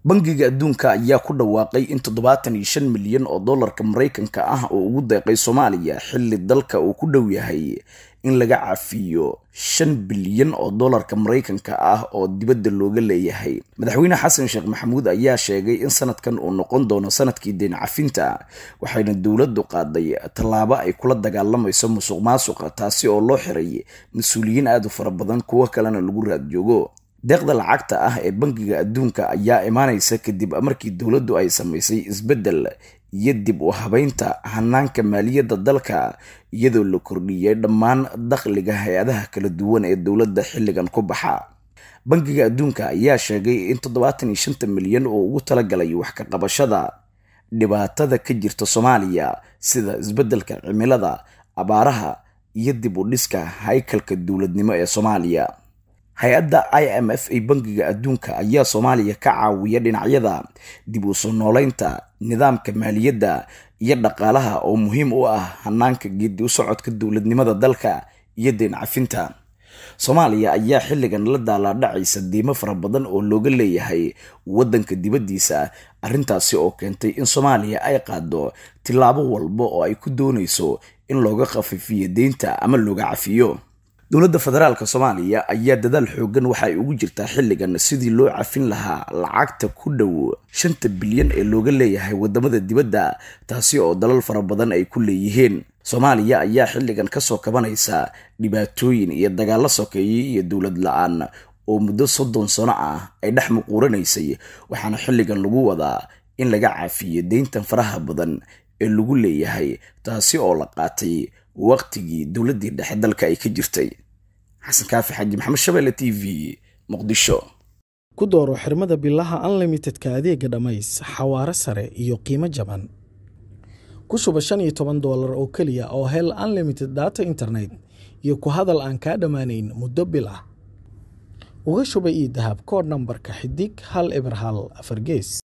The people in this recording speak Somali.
bangiga adduunka ayaa ku dhawaaqay in toddobaatan iyo shan milyan oo dollarka maraykanka ah oo ugu deeqay soomaaliya xilli dalka uu ku dhow yahay in laga cafiyo shan bilyan oo dollarka maraykanka ah oo dibadda looga leeyahay madaxweyne xasan sheekh maxamuud ayaa sheegay in sanadkan uu noqon doono sanadkii deen cafinta waxayna dowladdu qaaday tallaabo ay kula dagaalamayso musuq maasuqa taasi oo loo xiray mas-uuliyiin aada u fara badan kuwo kalena lagu raad joogo deeqda lacagta ah ee bangiga adduunka ayaa imaanaysa kadib markii dowladdu ay sameysay isbeddel iyo dib u habeynta hanaanka maaliyadda dalka iyadoo la kordhiyay dhammaan dakhliga hay-adaha kala duwan ee dowladda xilligan ku baxa bangiga adduunka ayaa sheegay in toddobaatan iyo shanta milyan oo ugu tala galay wax ka qabashada dhibaatada ka jirta soomaaliya sida isbeddelka cimilada abaaraha iyo dib u dhiska haykalka dowladnimo ee soomaaliya hay-adda i m f ee bangiga adduunka ayaa soomaaliya ka caawiya dhinacyada dib u soo nooleynta nidaamka maaliyadda iyo dhaqaalaha oo muhiim u ah hanaanka geedi u socodka dowladnimada dalka iyo deen cafinta soomaaliya ayaa xilligan la daalaa dhacaysa diimo fara badan oo looga leeyahay waddanka dibaddiisa arrintaasi oo keentay in soomaaliya ay qaado tillaabo walba oo ay ku doonayso in looga khafiifiyo deynta ama looga cafiyo dowladda federaalka soomaaliya ayaa dadaal xooggan waxaay ugu jirtaa xilligan sidii loo cafin lahaa lacagta ku dhow shanta bilyan ee looga leeyahay wadamada dibadda taasi oo dalal fara badan ay ku leeyihiin soomaaliya ayaa xilligan kasoo kabanaysa dhibaatooyin iyo dagaalo sokeeyey iyo dowlad la-aan oo muddo soddon sano ah ay dhex muquuranaysay waxaana xilligan lagu wadaa in laga caafiyo deyntan faraha badan ee lagu leeyahay taasi oo la qaatay waqtigii dowladdii dhexe dalka ay ka jirtay xasan kaafi xaaji maxamed shabeelle t v muqdisho ku dooro xirmada bilaha unlimitedka adeega dhammays xawaaro sare iyo qiimo jaban ku shuba shan iyo toban doolar oo keliya oo hel unlimited data internet iyo ku hadal aan kaa dhammaanayn muddo bil ah uga shuba io dahab koodh nambarka xidig hal eber hal afargees